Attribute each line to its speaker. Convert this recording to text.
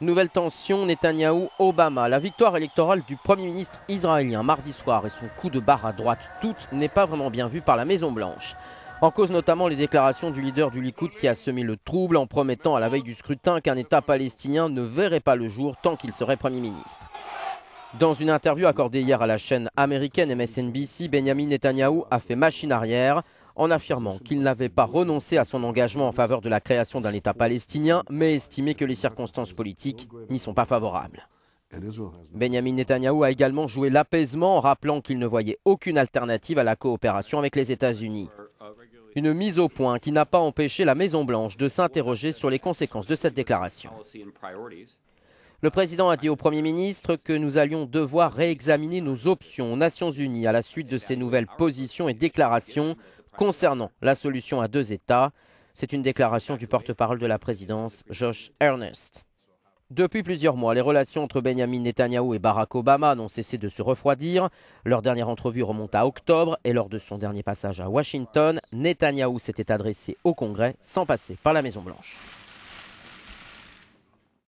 Speaker 1: Nouvelle tension, Netanyahou-Obama. La victoire électorale du Premier ministre israélien mardi soir et son coup de barre à droite, toute n'est pas vraiment bien vue par la Maison-Blanche. En cause notamment les déclarations du leader du Likoud qui a semé le trouble en promettant à la veille du scrutin qu'un État palestinien ne verrait pas le jour tant qu'il serait Premier ministre. Dans une interview accordée hier à la chaîne américaine MSNBC, Benjamin Netanyahou a fait machine arrière en affirmant qu'il n'avait pas renoncé à son engagement en faveur de la création d'un État palestinien, mais estimé que les circonstances politiques n'y sont pas favorables. Benjamin Netanyahu a également joué l'apaisement en rappelant qu'il ne voyait aucune alternative à la coopération avec les États-Unis. Une mise au point qui n'a pas empêché la Maison-Blanche de s'interroger sur les conséquences de cette déclaration. Le président a dit au Premier ministre que nous allions devoir réexaminer nos options aux Nations Unies à la suite de ces nouvelles positions et déclarations concernant la solution à deux États. C'est une déclaration du porte-parole de la présidence, Josh Ernest. Depuis plusieurs mois, les relations entre Benjamin Netanyahu et Barack Obama n'ont cessé de se refroidir. Leur dernière entrevue remonte à octobre et lors de son dernier passage à Washington, Netanyahu s'était adressé au Congrès sans passer par la Maison-Blanche.